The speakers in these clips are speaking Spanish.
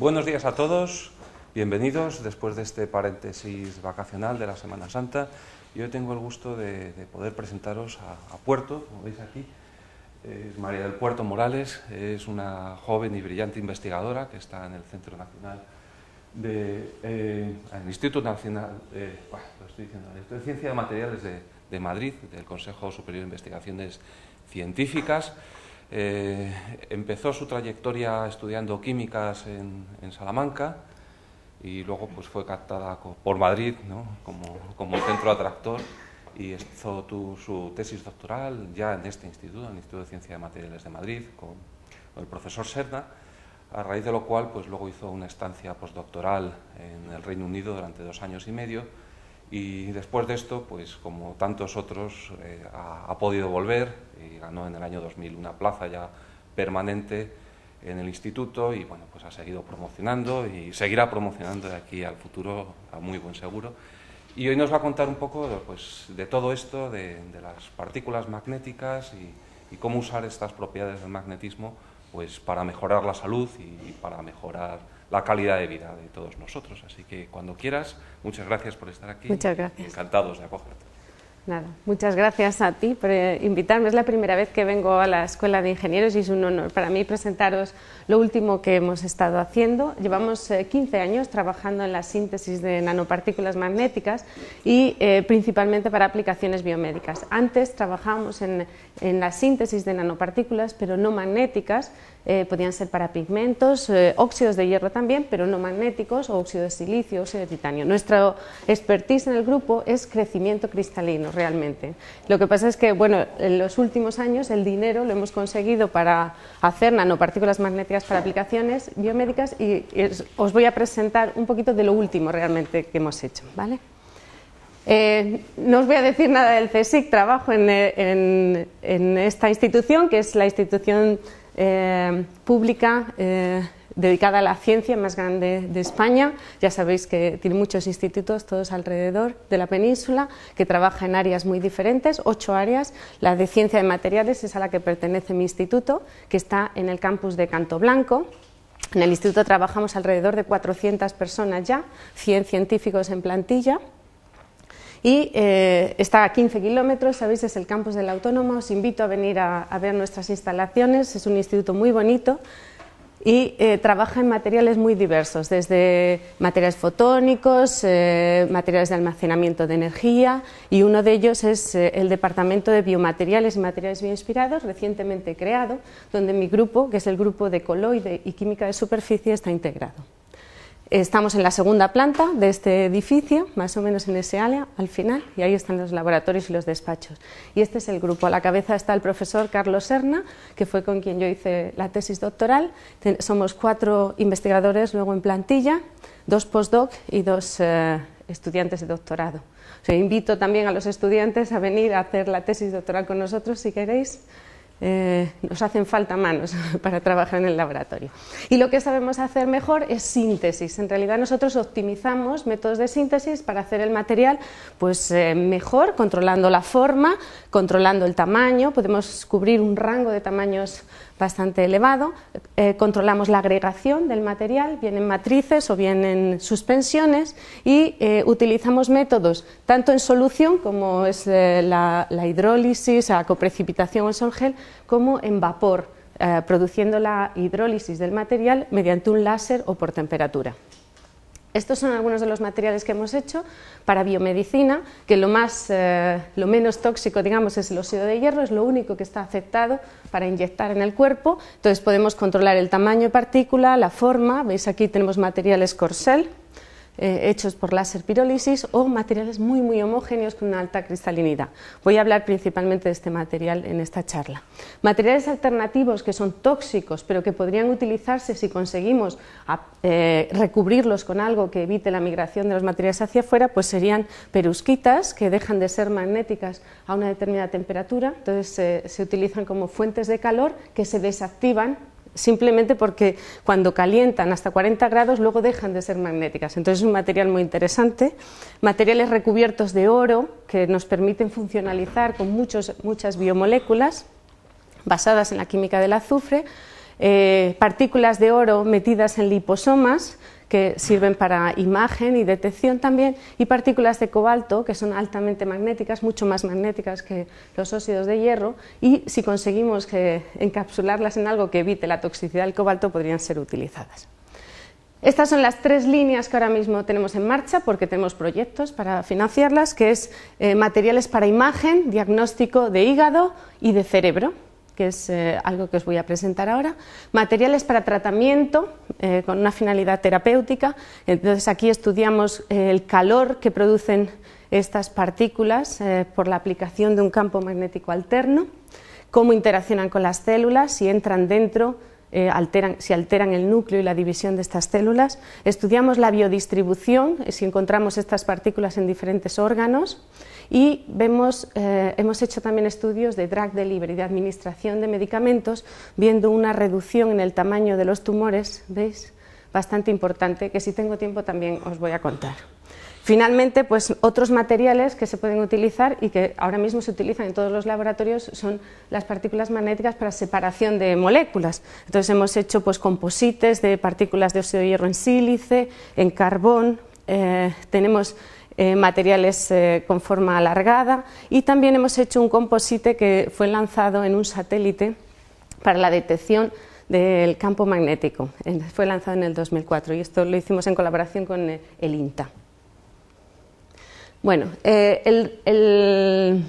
Buenos días a todos, bienvenidos después de este paréntesis vacacional de la Semana Santa. Yo tengo el gusto de, poder presentaros a, Puerto, como veis aquí. Es María del Puerto Morales, es una joven y brillante investigadora que está en el Centro Nacional de, eh, Instituto Nacional de Ciencia de Materiales de Madrid, del Consejo Superior de Investigaciones Científicas. Eh, empezó su trayectoria estudiando químicas en, Salamanca y luego pues, fue captada por Madrid ¿no? como, como, centro atractor y hizo su tesis doctoral ya en este instituto, en el Instituto de Ciencia de Materiales de Madrid, con, el profesor Serna, a raíz de lo cual pues, luego hizo una estancia postdoctoral en el Reino Unido durante dos años y medio, y después de esto, pues como tantos otros, eh, ha, podido volver y ganó en el año 2000 una plaza ya permanente en el instituto y bueno, pues ha seguido promocionando y seguirá promocionando de aquí al futuro, a muy buen seguro. Y hoy nos va a contar un poco pues, de todo esto, de, las partículas magnéticas y, cómo usar estas propiedades del magnetismo pues, para mejorar la salud y para mejorar la calidad de vida de todos nosotros. Así que cuando quieras, muchas gracias por estar aquí. Muchas gracias. Encantados de acogerte. Nada, muchas gracias a ti por eh, invitarme. Es la primera vez que vengo a la Escuela de Ingenieros y es un honor para mí presentaros lo último que hemos estado haciendo. Llevamos 15 eh, años trabajando en la síntesis de nanopartículas magnéticas y eh, principalmente para aplicaciones biomédicas. Antes trabajábamos en la síntesis de nanopartículas, pero no magnéticas, eh, podían ser para pigmentos, eh, óxidos de hierro también, pero no magnéticos, o óxido de silicio, óxido de titanio. Nuestra expertise en el grupo es crecimiento cristalino, realmente. Lo que pasa es que, bueno, en los últimos años el dinero lo hemos conseguido para hacer nanopartículas magnéticas para aplicaciones biomédicas y os voy a presentar un poquito de lo último realmente que hemos hecho, eh, no os voy a decir nada del CSIC, trabajo en esta institución, que es la institución eh, pública eh, dedicada a la ciencia más grande de España. Ya sabéis que tiene muchos institutos, todos alrededor de la península, que trabaja en áreas muy diferentes, ocho áreas. La de ciencia de materiales es a la que pertenece mi instituto, que está en el campus de Canto Blanco. En el instituto trabajamos alrededor de 400 personas ya, 100 científicos en plantilla y eh, está a 15 kilómetros, sabéis, es el campus del autónomo, os invito a venir a, ver nuestras instalaciones, es un instituto muy bonito y eh, trabaja en materiales muy diversos, desde materiales fotónicos, eh, materiales de almacenamiento de energía y uno de ellos es el Departamento de Biomateriales y Materiales Bioinspirados, recientemente creado, donde mi grupo, que es el grupo de Coloide y Química de Superficie, está integrado. Estamos en la segunda planta de este edificio, más o menos en ese área, al final, y ahí están los laboratorios y los despachos. Y este es el grupo. A la cabeza está el profesor Carlos Serna, que fue con quien yo hice la tesis doctoral. somos cuatro investigadores luego en plantilla, dos postdoc y dos eh, estudiantes de doctorado. invito también a los estudiantes a venir a hacer la tesis doctoral con nosotros si queréis. Eh, nos hacen falta manos para trabajar en el laboratorio. Y lo que sabemos hacer mejor es síntesis. En realidad nosotros optimizamos métodos de síntesis para hacer el material pues, eh, mejor, controlando la forma, controlando el tamaño, podemos cubrir un rango de tamaños bastante elevado. Eh, controlamos la agregación del material, bien en matrices o bien en suspensiones, y eh, utilizamos métodos tanto en solución, como es eh, la, hidrólisis, la coprecipitación o el solgel, como en vapor, produciendo la hidrólisis del material mediante un láser o por temperatura. Estos son algunos de los materiales que hemos hecho para biomedicina, que lo, más, eh, lo menos tóxico, digamos, es el óxido de hierro, es lo único que está aceptado para inyectar en el cuerpo. Entonces podemos controlar el tamaño de partícula, la forma. Veis aquí tenemos materiales Corsel, eh, hechos por láser pirólisis o materiales muy, muy homogéneos con una alta cristalinidad. Voy a hablar principalmente de este material en esta charla. Materiales alternativos que son tóxicos, pero que podrían utilizarse si conseguimos ah, eh, recubrirlos con algo que evite la migración de los materiales hacia afuera, pues serían perusquitas, que dejan de ser magnéticas a una determinada temperatura, entonces eh, se utilizan como fuentes de calor que se desactivan simplemente porque cuando calientan hasta 40 grados luego dejan de ser magnéticas. Entonces es un material muy interesante. Materiales recubiertos de oro que nos permiten funcionalizar con muchos, muchas biomoléculas basadas en la química del azufre. Eh, partículas de oro metidas en liposomas que sirven para imagen y detección también, y partículas de cobalto, que son altamente magnéticas, mucho más magnéticas que los óxidos de hierro, y si conseguimos eh, encapsularlas en algo que evite la toxicidad del cobalto, podrían ser utilizadas. Estas son las tres líneas que ahora mismo tenemos en marcha porque tenemos proyectos para financiarlas, que es eh, materiales para imagen, diagnóstico de hígado y de cerebro que es eh, algo que os voy a presentar ahora. Materiales para tratamiento eh, con una finalidad terapéutica. Entonces aquí estudiamos eh, el calor que producen estas partículas por la aplicación de un campo magnético alterno, cómo interaccionan con las células, y entran dentro eh, alteran, si alteran el núcleo y la división de estas células. Estudiamos la biodistribución, eh, si encontramos estas partículas en diferentes órganos. Y eh, hemos hecho también estudios de drug delivery, de administración de medicamentos, viendo una reducción en el tamaño de los tumores, ¿veis? Bastante importante, que si tengo tiempo también os voy a contar. Finalmente, pues otros materiales que se pueden utilizar y que ahora mismo se utilizan en todos los laboratorios son las partículas magnéticas para separación de moléculas. Entonces hemos hecho pues composites de partículas de óxido de hierro en sílice, en carbón, eh, tenemos eh, materiales eh, con forma alargada y también hemos hecho un composite que fue lanzado en un satélite para la detección del campo magnético. Fue lanzado en el 2004 y esto lo hicimos en colaboración con el INTA. Bueno, eh, el, el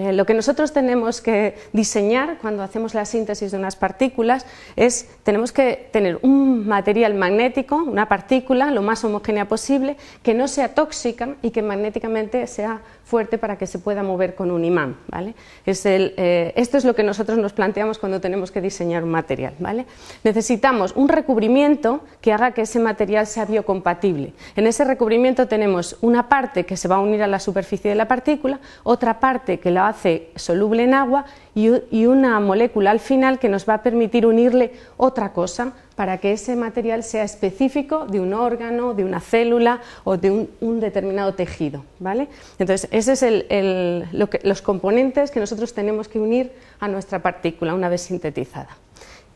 eh, lo que nosotros tenemos que diseñar cuando hacemos la síntesis de unas partículas es, tenemos que tener un material magnético, una partícula lo más homogénea posible, que no sea tóxica y que magnéticamente sea fuerte para que se pueda mover con un imán. ¿vale? Eh, esto es lo que nosotros nos planteamos cuando tenemos que diseñar un material. ¿vale? Necesitamos un recubrimiento que haga que ese material sea biocompatible. En ese recubrimiento tenemos una parte que se va a unir a la superficie de la partícula, otra parte que la va hace soluble en agua y, una molécula al final que nos va a permitir unirle otra cosa para que ese material sea específico de un órgano, de una célula o de un, determinado tejido. ¿vale? Entonces, esos es los componentes que nosotros tenemos que unir a nuestra partícula una vez sintetizada.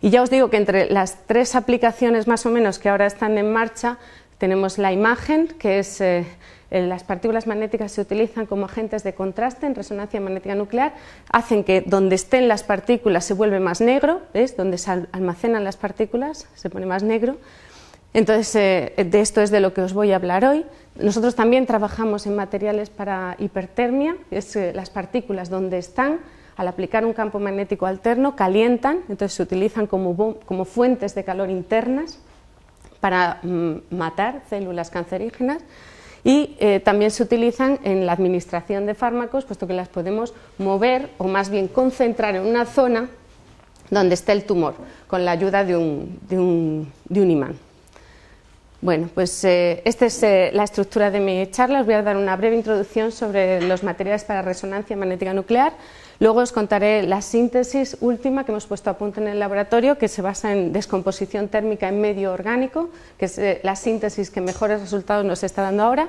Y ya os digo que entre las tres aplicaciones más o menos que ahora están en marcha, tenemos la imagen, que es eh, eh, las partículas magnéticas se utilizan como agentes de contraste en resonancia magnética nuclear, hacen que donde estén las partículas se vuelve más negro, Es donde se almacenan las partículas se pone más negro. Entonces, eh, de esto es de lo que os voy a hablar hoy. Nosotros también trabajamos en materiales para hipertermia, es eh, las partículas donde están, al aplicar un campo magnético alterno, calientan, entonces se utilizan como, fuentes de calor internas para mm, matar células cancerígenas y eh, también se utilizan en la administración de fármacos, puesto que las podemos mover o más bien concentrar en una zona donde está el tumor, con la ayuda de un, imán. Bueno, pues eh, esta es eh, la estructura de mi charla. Os voy a dar una breve introducción sobre los materiales para resonancia magnética nuclear. Luego os contaré la síntesis última que hemos puesto a punto en el laboratorio, que se basa en descomposición térmica en medio orgánico, que es eh, la síntesis que mejores resultados nos está dando ahora.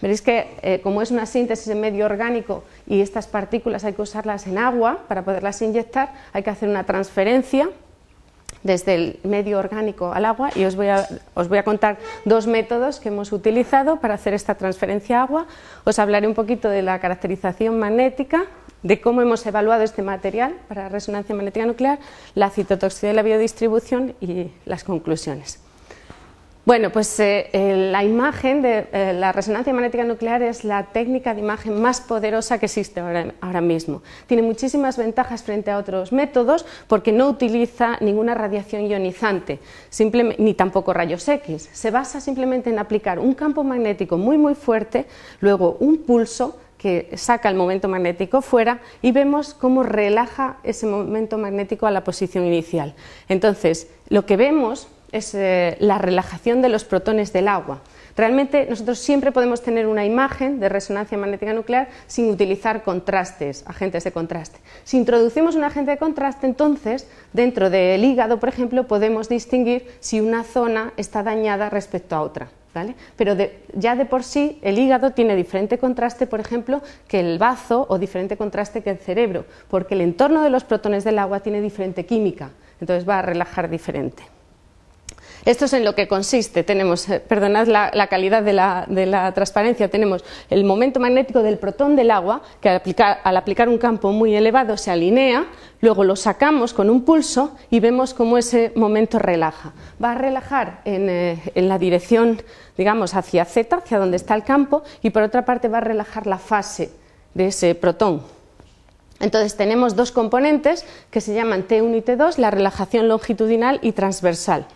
Veréis que eh, como es una síntesis en medio orgánico y estas partículas hay que usarlas en agua para poderlas inyectar, hay que hacer una transferencia desde el medio orgánico al agua y os voy, a, os voy a contar dos métodos que hemos utilizado para hacer esta transferencia a agua. Os hablaré un poquito de la caracterización magnética de cómo hemos evaluado este material para resonancia magnética nuclear, la citotoxicidad y la biodistribución y las conclusiones. Bueno, pues eh, eh, la imagen de eh, la resonancia magnética nuclear es la técnica de imagen más poderosa que existe ahora, ahora, mismo. Tiene muchísimas ventajas frente a otros métodos porque no utiliza ninguna radiación ionizante, ni tampoco rayos X. Se basa simplemente en aplicar un campo magnético muy muy fuerte, luego un pulso que saca el momento magnético fuera y vemos cómo relaja ese momento magnético a la posición inicial. Entonces, lo que vemos es eh, la relajación de los protones del agua. Realmente nosotros siempre podemos tener una imagen de resonancia magnética nuclear sin utilizar contrastes, agentes de contraste. Si introducimos un agente de contraste, entonces dentro del hígado, por ejemplo, podemos distinguir si una zona está dañada respecto a otra. Pero ya de por sí el hígado tiene diferente contraste, por ejemplo, que el bazo o diferente contraste que el cerebro, porque el entorno de los protones del agua tiene diferente química, entonces va a relajar diferente. Esto es en lo que consiste. Tenemos, eh, perdonad la, calidad de la, transparencia, tenemos el momento magnético del protón del agua, que al aplicar, un campo muy elevado se alinea, luego lo sacamos con un pulso y vemos cómo ese momento relaja. Va a relajar en, eh, en la dirección, digamos, hacia Z, hacia donde está el campo, y por otra parte va a relajar la fase de ese protón. Entonces tenemos dos componentes que se llaman T1 y T2, la relajación longitudinal y transversal.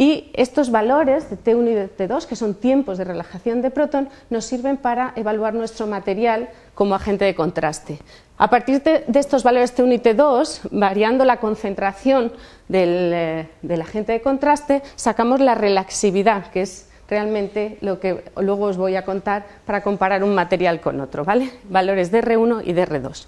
Y estos valores de T1 y T2, que son tiempos de relajación de protón, nos sirven para evaluar nuestro material como agente de contraste. A partir de, estos valores T1 y T2, variando la concentración eh, del, agente de contraste, sacamos la relaxividad, que es realmente lo que luego os voy a contar para comparar un material con otro, ¿vale? Valores de R1 y de R2.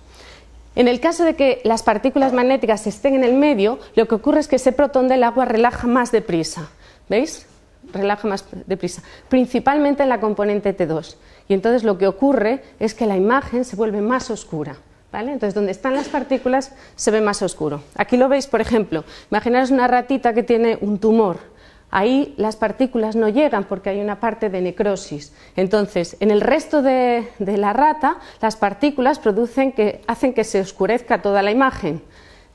En el caso de que las partículas magnéticas estén en el medio, lo que ocurre es que ese protón del agua relaja más deprisa. ¿Veis? Relaja más deprisa. Principalmente en la componente T2. Y entonces lo que ocurre es que la imagen se vuelve más oscura. ¿Vale? Entonces, donde están las partículas se ve más oscuro. Aquí lo veis, por ejemplo, imaginaros una ratita que tiene un tumor ahí las partículas no llegan porque hay una parte de necrosis. Entonces, en el resto de, la rata, las partículas producen que, hacen que se oscurezca toda la imagen,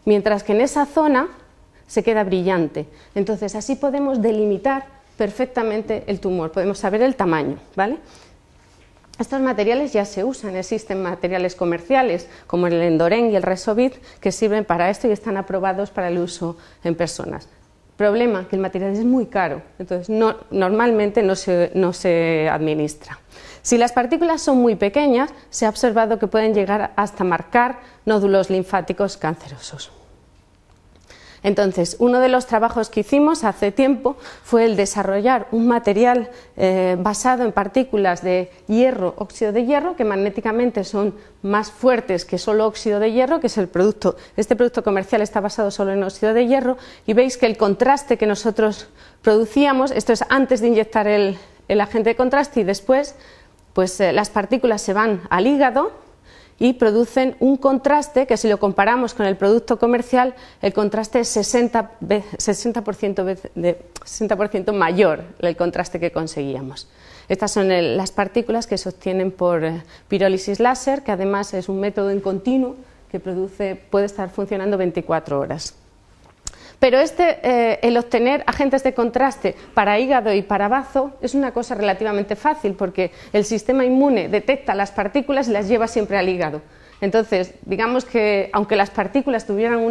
mientras que en esa zona se queda brillante. Entonces, así podemos delimitar perfectamente el tumor, podemos saber el tamaño, ¿vale? Estos materiales ya se usan, existen materiales comerciales como el Endoren y el Resovit que sirven para esto y están aprobados para el uso en personas. Problema, que el material es muy caro, entonces normalmente no se, no se administra. Si las partículas son muy pequeñas, se ha observado que pueden llegar hasta marcar nódulos linfáticos cancerosos. Entonces, uno de los trabajos que hicimos hace tiempo fue el desarrollar un material eh, basado en partículas de hierro, óxido de hierro, que magnéticamente son más fuertes que solo óxido de hierro, que es el producto. Este producto comercial está basado solo en óxido de hierro y veis que el contraste que nosotros producíamos, esto es antes de inyectar el, agente de contraste y después, pues eh, las partículas se van al hígado y producen un contraste que si lo comparamos con el producto comercial, el contraste es 60%, 60%, de, mayor el contraste que conseguíamos. Estas son las partículas que se obtienen por eh, pirólisis láser, que además es un método en continuo que produce, puede estar funcionando 24 horas. Pero este, eh, el obtener agentes de contraste para hígado y para bazo es una cosa relativamente fácil porque el sistema inmune detecta las partículas y las lleva siempre al hígado. Entonces, digamos que aunque las partículas tuvieran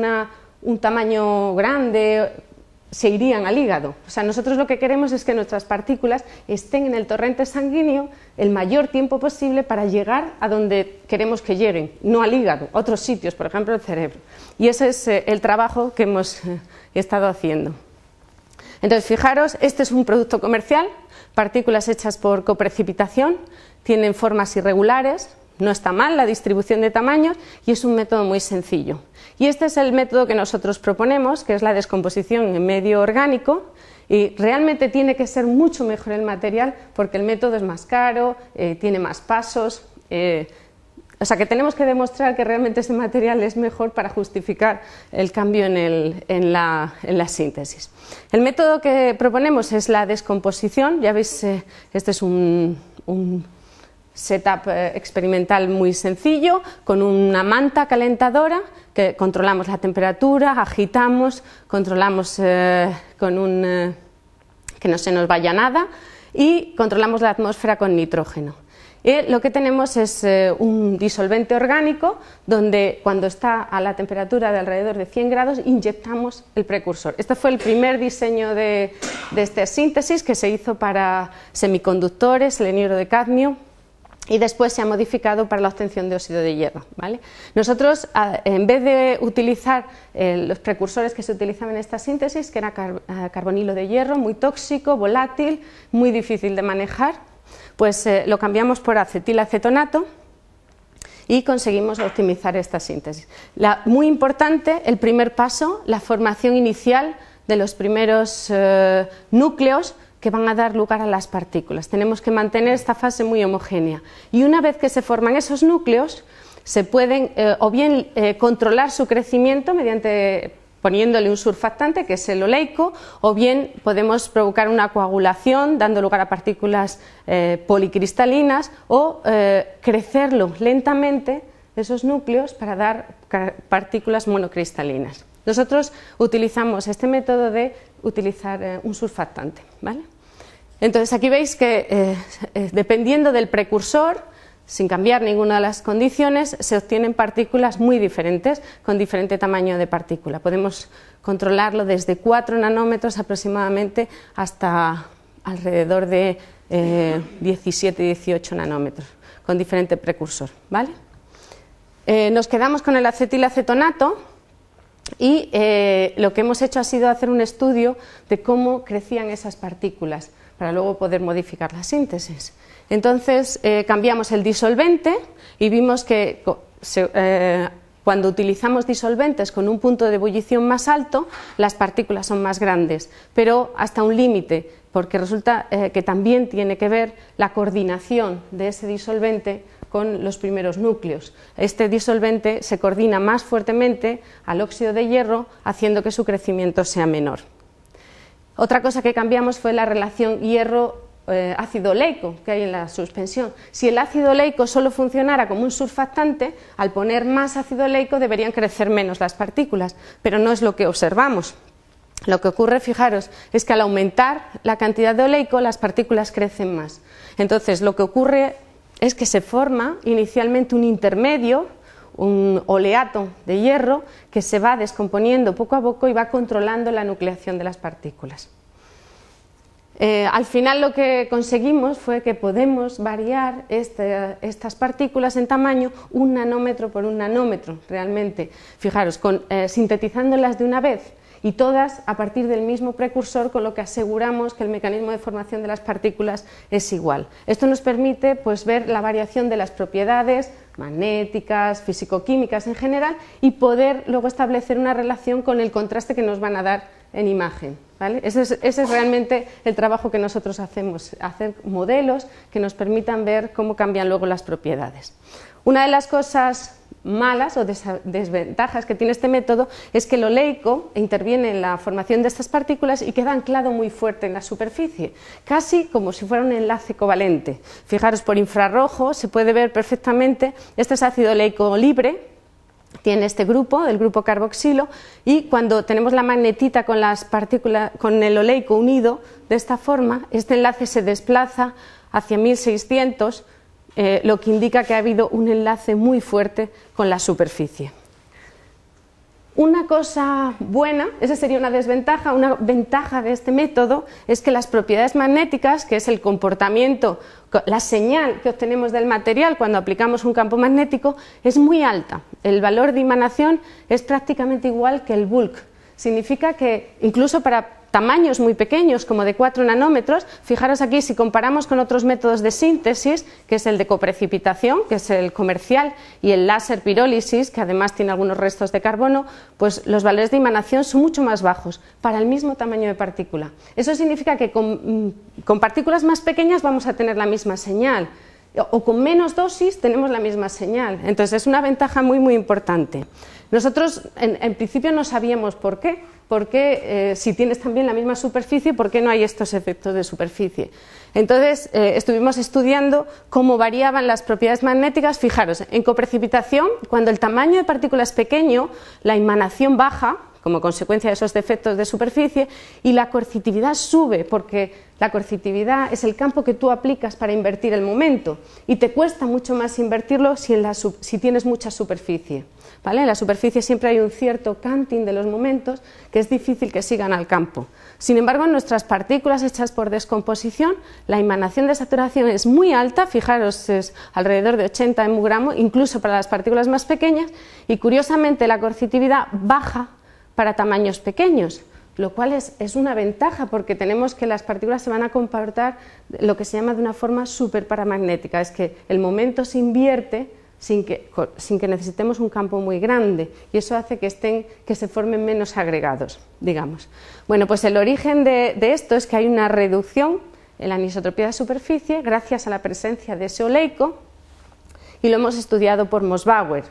un tamaño grande, se irían al hígado. O sea, nosotros lo que queremos es que nuestras partículas estén en el torrente sanguíneo el mayor tiempo posible para llegar a donde queremos que lleguen, no al hígado, otros sitios, por ejemplo, el cerebro. Y ese es eh, el trabajo que hemos eh, estado haciendo. Entonces, fijaros, este es un producto comercial, partículas hechas por coprecipitación, tienen formas irregulares, no está mal la distribución de tamaños y es un método muy sencillo. Y este es el método que nosotros proponemos, que es la descomposición en medio orgánico. Y realmente tiene que ser mucho mejor el material porque el método es más caro, eh, tiene más pasos. Eh, o sea que tenemos que demostrar que realmente ese material es mejor para justificar el cambio en, la, síntesis. El método que proponemos es la descomposición. Ya veis, eh, este es un setup eh, experimental muy sencillo, con una manta calentadora que controlamos la temperatura, agitamos, controlamos eh, con un, eh, que no se nos vaya nada y controlamos la atmósfera con nitrógeno. lo que tenemos es un disolvente orgánico donde cuando está a la temperatura de alrededor de 100 grados inyectamos el precursor. Este fue el primer diseño de, esta síntesis que se hizo para semiconductores, el de cadmio y después se ha modificado para la obtención de óxido de hierro. Nosotros, ah, en vez de utilizar eh, los precursores que se utilizaban en esta síntesis, que era ah, carbonilo de hierro, muy tóxico, volátil, muy difícil de manejar, pues eh, lo cambiamos por acetilacetonato y conseguimos optimizar esta síntesis. muy importante, el primer paso, la formación inicial de los primeros eh, núcleos que van a dar lugar a las partículas. Tenemos que mantener esta fase muy homogénea. Y una vez que se forman esos núcleos, se pueden eh, o bien eh, controlar su crecimiento mediante poniéndole un surfactante, que es el oleico, o bien podemos provocar una coagulación, dando lugar a partículas eh, policristalinas, o crecerlo lentamente esos núcleos para dar partículas monocristalinas. Nosotros utilizamos este método de utilizar un surfactante. Entonces aquí veis que eh, eh, dependiendo del precursor, sin cambiar ninguna de las condiciones, se obtienen partículas muy diferentes, con diferente tamaño de partícula. Podemos controlarlo desde 4 nanómetros aproximadamente hasta alrededor de 17-18 eh, nanómetros, con diferente precursor. ¿vale? nos quedamos con el acetilacetonato y lo que hemos hecho ha sido hacer un estudio de cómo crecían esas partículas para luego poder modificar la síntesis. Entonces eh, cambiamos el disolvente y vimos que eh, cuando utilizamos disolventes con un punto de ebullición más alto, las partículas son más grandes, pero hasta un límite, porque resulta eh, que también tiene que ver la coordinación de ese disolvente con los primeros núcleos. Este disolvente se coordina más fuertemente al óxido de hierro, haciendo que su crecimiento sea menor. Otra cosa que cambiamos fue la relación hierro eh, ácido oleico que hay en la suspensión. Si el ácido oleico solo funcionara como un surfactante, al poner más ácido oleico deberían crecer menos las partículas, pero no es lo que observamos. Lo que ocurre, fijaros, es que al aumentar la cantidad de oleico las partículas crecen más. Entonces, lo que ocurre es que se forma inicialmente un intermedio un oleato de hierro que se va descomponiendo poco a poco y va controlando la nucleación de las partículas. Eh, al final lo que conseguimos fue que podemos variar este, estas partículas en tamaño un nanómetro por un nanómetro, realmente. Fijaros, eh, sintetizándolas de una vez y todas a partir del mismo precursor, con lo que aseguramos que el mecanismo de formación de las partículas es igual. Esto nos permite pues, ver la variación de las propiedades magnéticas, fisicoquímicas en general y poder luego establecer una relación con el contraste que nos van a dar en imagen. ese, es, realmente el trabajo que nosotros hacemos, hacer modelos que nos permitan ver cómo cambian luego las propiedades. Una de las cosas malas o desventajas que tiene este método es que el oleico interviene en la formación de estas partículas y queda anclado muy fuerte en la superficie, casi como si fuera un enlace covalente. Fijaros, por infrarrojo se puede ver perfectamente, este es ácido oleico libre, tiene este grupo, el grupo carboxilo, y cuando tenemos la magnetita con, las partículas, con el oleico unido de esta forma, este enlace se desplaza hacia 1600 eh, lo que indica que ha habido un enlace muy fuerte con la superficie. Una cosa buena, esa sería una desventaja, una ventaja de este método es que las propiedades magnéticas, que es el comportamiento, la señal que obtenemos del material cuando aplicamos un campo magnético, es muy alta. El valor de imanación es prácticamente igual que el bulk, significa que incluso para tamaños muy pequeños, como de 4 nanómetros, fijaros aquí, si comparamos con otros métodos de síntesis, que es el de coprecipitación, que es el comercial, y el láser pirólisis, que además tiene algunos restos de carbono, pues los valores de emanación son mucho más bajos para el mismo tamaño de partícula. Eso significa que con, mm, con partículas más pequeñas vamos a tener la misma señal o con menos dosis tenemos la misma señal. Entonces es una ventaja muy muy importante. Nosotros, en, principio, no sabíamos por qué, porque eh, si tienes también la misma superficie, ¿por qué no hay estos efectos de superficie? Entonces, eh, estuvimos estudiando cómo variaban las propiedades magnéticas. Fijaros, en coprecipitación, cuando el tamaño de partícula es pequeño, la emanación baja como consecuencia de esos defectos de superficie y la coercitividad sube porque la coercitividad es el campo que tú aplicas para invertir el momento y te cuesta mucho más invertirlo si tienes mucha superficie. En la superficie siempre hay un cierto canting de los momentos que es difícil que sigan al campo. Sin embargo, en nuestras partículas hechas por descomposición, la emanación de saturación es muy alta, fijaros, es alrededor de 80 mg, incluso para las partículas más pequeñas, y curiosamente la coercitividad baja para tamaños pequeños lo cual es, es, una ventaja porque tenemos que las partículas se van a comportar lo que se llama de una forma superparamagnética, es que el momento se invierte sin que, sin que necesitemos un campo muy grande y eso hace que, estén, que se formen menos agregados, digamos. Bueno, pues el origen de, esto es que hay una reducción en la anisotropía de superficie gracias a la presencia de ese oleico y lo hemos estudiado por Mosbauer.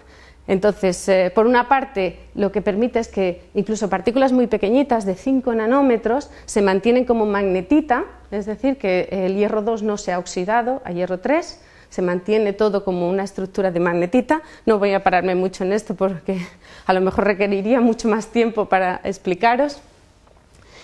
Entonces, eh, por una parte, lo que permite es que incluso partículas muy pequeñitas de 5 nanómetros se mantienen como magnetita, es decir, que el hierro 2 no se ha oxidado a hierro 3, se mantiene todo como una estructura de magnetita. No voy a pararme mucho en esto porque a lo mejor requeriría mucho más tiempo para explicaros.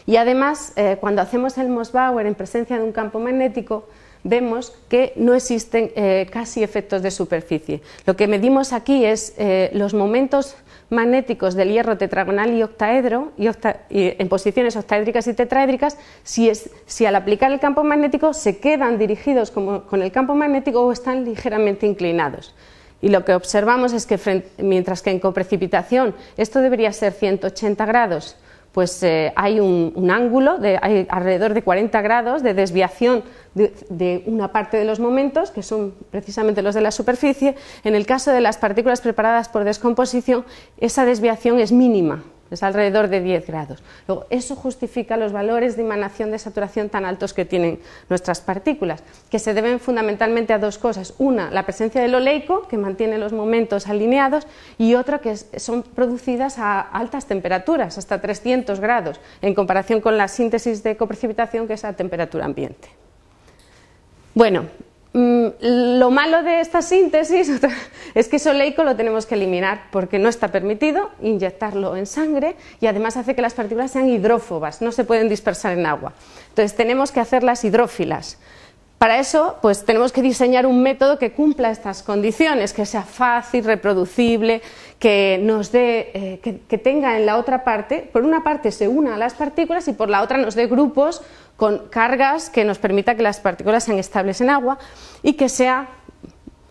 Y además, eh, cuando hacemos el Mossbauer en presencia de un campo magnético, vemos que no existen eh, casi efectos de superficie. Lo que medimos aquí es eh, los momentos magnéticos del hierro tetragonal y octaedro, y en posiciones octaédricas y tetraédricas, si, si, al aplicar el campo magnético se quedan dirigidos como, con el campo magnético o están ligeramente inclinados. Y lo que observamos es que mientras que en coprecipitación esto debería ser 180 grados, pues eh, hay un, ángulo de hay alrededor de 40 grados de desviación de, una parte de los momentos, que son precisamente los de la superficie. En el caso de las partículas preparadas por descomposición, esa desviación es mínima, es alrededor de 10 grados. Luego, eso justifica los valores de emanación de saturación tan altos que tienen nuestras partículas, que se deben fundamentalmente a dos cosas. Una, la presencia del oleico, que mantiene los momentos alineados, y otra, que son producidas a altas temperaturas, hasta 300 grados, en comparación con la síntesis de coprecipitación, que es a temperatura ambiente. Bueno, Mm, lo malo de esta síntesis es que soleico lo tenemos que eliminar porque no está permitido inyectarlo en sangre y además hace que las partículas sean hidrófobas, no se pueden dispersar en agua. Entonces tenemos que hacerlas hidrófilas. Para eso, pues tenemos que diseñar un método que cumpla estas condiciones, que sea fácil, reproducible, que nos dé, eh, que, tenga en la otra parte, por una parte se una a las partículas y por la otra nos dé grupos con cargas que nos permita que las partículas sean estables en agua y que sea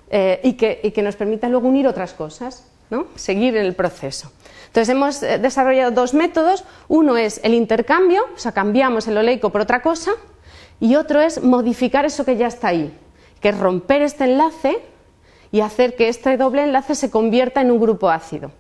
eh, y, que, nos permita luego unir otras cosas, ¿no? Seguir el proceso. Entonces hemos eh, desarrollado dos métodos. Uno es el intercambio, o sea, cambiamos el oleico por otra cosa y otro es modificar eso que ya está ahí, que es romper este enlace y hacer que este doble enlace se convierta en un grupo ácido.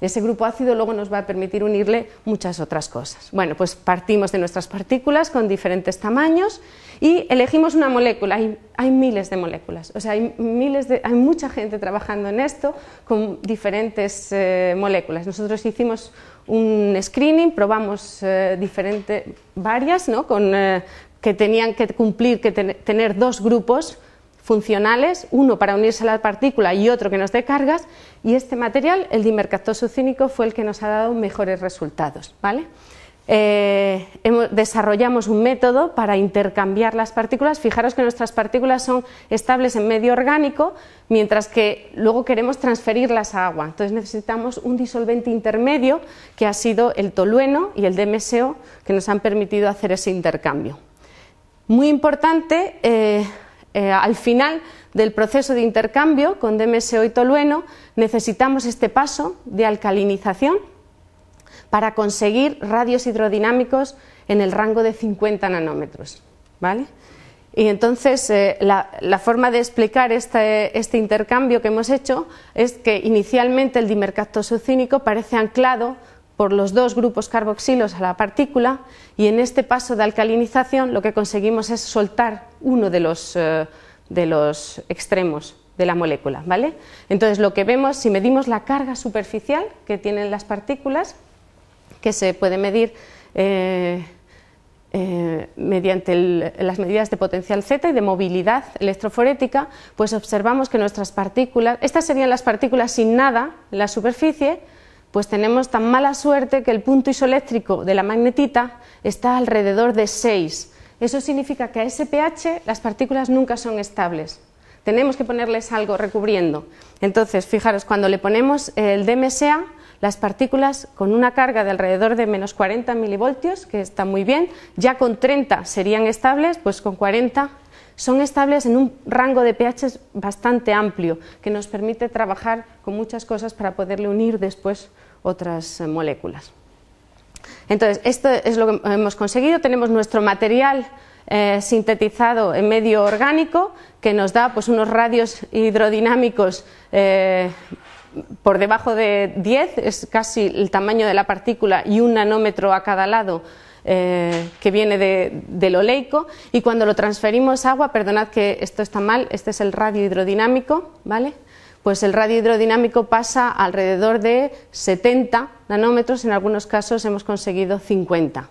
Ese grupo ácido luego nos va a permitir unirle muchas otras cosas. Bueno, pues partimos de nuestras partículas con diferentes tamaños y elegimos una molécula. Hay, miles de moléculas, o sea, hay, miles de, hay mucha gente trabajando en esto con diferentes eh, moléculas. Nosotros hicimos un screening, probamos eh, varias, ¿no? con, eh, que tenían que cumplir, que tener dos grupos funcionales, uno para unirse a la partícula y otro que nos dé cargas, y este material, el dimercactoso cínico, fue el que nos ha dado mejores resultados. ¿vale? Eh, desarrollamos un método para intercambiar las partículas. Fijaros que nuestras partículas son estables en medio orgánico, mientras que luego queremos transferirlas a agua. Entonces necesitamos un disolvente intermedio, que ha sido el tolueno y el DMSO, que nos han permitido hacer ese intercambio. Muy importante, eh, eh, al final del proceso de intercambio con DMSO y tolueno necesitamos este paso de alcalinización para conseguir radios hidrodinámicos en el rango de 50 nanómetros. ¿vale? Y entonces eh, la, forma de explicar este, este, intercambio que hemos hecho es que inicialmente el dimercactosucínico parece anclado por los dos grupos carboxilos a la partícula y en este paso de alcalinización lo que conseguimos es soltar uno de los, eh, de los extremos de la molécula. ¿vale? Entonces lo que vemos, si medimos la carga superficial que tienen las partículas, que se puede medir eh, eh, mediante las medidas de potencial Z y de movilidad electroforética, pues observamos que nuestras partículas, estas serían las partículas sin nada en la superficie, pues tenemos tan mala suerte que el punto isoeléctrico de la magnetita está alrededor de 6. Eso significa que a ese pH las partículas nunca son estables. Tenemos que ponerles algo recubriendo. Entonces, fijaros, cuando le ponemos el DMSA, las partículas con una carga de alrededor de menos 40 milivoltios, que está muy bien, ya con 30 serían estables, pues con 40 son estables en un rango de pH bastante amplio, que nos permite trabajar con muchas cosas para poderle unir después otras eh, moléculas. Entonces, esto es lo que hemos conseguido. Tenemos nuestro material eh, sintetizado en medio orgánico que nos da pues, unos radios hidrodinámicos eh, por debajo de 10, es casi el tamaño de la partícula y un nanómetro a cada lado eh, que viene de, del oleico y cuando lo transferimos agua, perdonad que esto está mal, este es el radio hidrodinámico, ¿vale? Pues el radio hidrodinámico pasa alrededor de 70 nanómetros, en algunos casos hemos conseguido 50,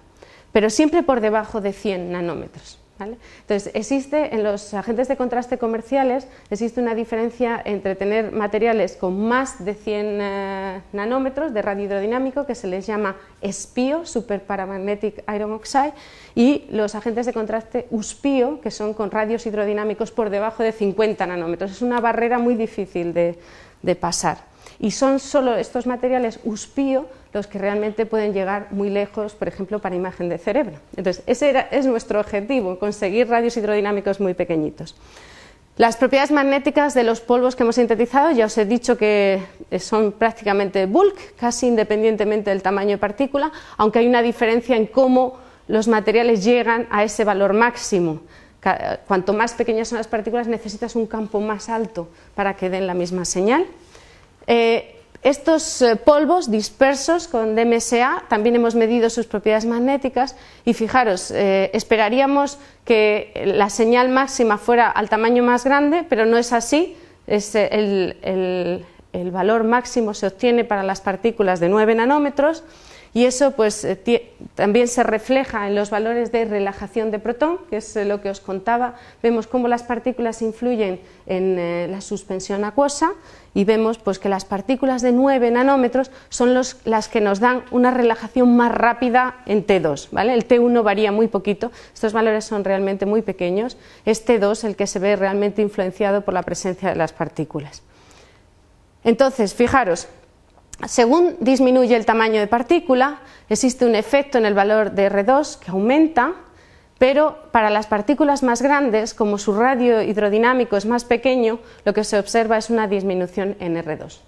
pero siempre por debajo de 100 nanómetros. Entonces, existe en los agentes de contraste comerciales, existe una diferencia entre tener materiales con más de 100 eh, nanómetros de radio hidrodinámico, que se les llama SPIO, Superparamagnetic Iron Oxide, y los agentes de contraste USPIO, que son con radios hidrodinámicos por debajo de 50 nanómetros. Es una barrera muy difícil de, de pasar. Y son solo estos materiales USPIO los que realmente pueden llegar muy lejos, por ejemplo, para imagen de cerebro. Entonces, ese es nuestro objetivo, conseguir radios hidrodinámicos muy pequeñitos. Las propiedades magnéticas de los polvos que hemos sintetizado, ya os he dicho que eh, son prácticamente bulk, casi independientemente del tamaño de partícula, aunque hay una diferencia en cómo los materiales llegan a ese valor máximo. Eh, cuanto más pequeñas son las partículas, necesitas un campo más alto para que den la misma señal. Eh, estos eh, polvos dispersos con DMSA también hemos medido sus propiedades magnéticas y fijaros, eh, esperaríamos que la señal máxima fuera al tamaño más grande, pero no es así. Eh, el, el valor máximo se obtiene para las partículas de 9 nanómetros y eso pues, eh, también se refleja en los valores de relajación de protón, que es eh, lo que os contaba. Vemos cómo las partículas influyen en eh, la suspensión acuosa y vemos pues, que las partículas de 9 nanómetros son las que nos dan una relajación más rápida en T2. El T1 varía muy poquito, estos valores son realmente muy pequeños. Es T2 el que se ve realmente influenciado por la presencia de las partículas. Entonces, fijaros, según disminuye el tamaño de partícula, existe un efecto en el valor de R2 que aumenta, pero para las partículas más grandes, como su radio hidrodinámico es más pequeño, lo que se observa es una disminución en R2.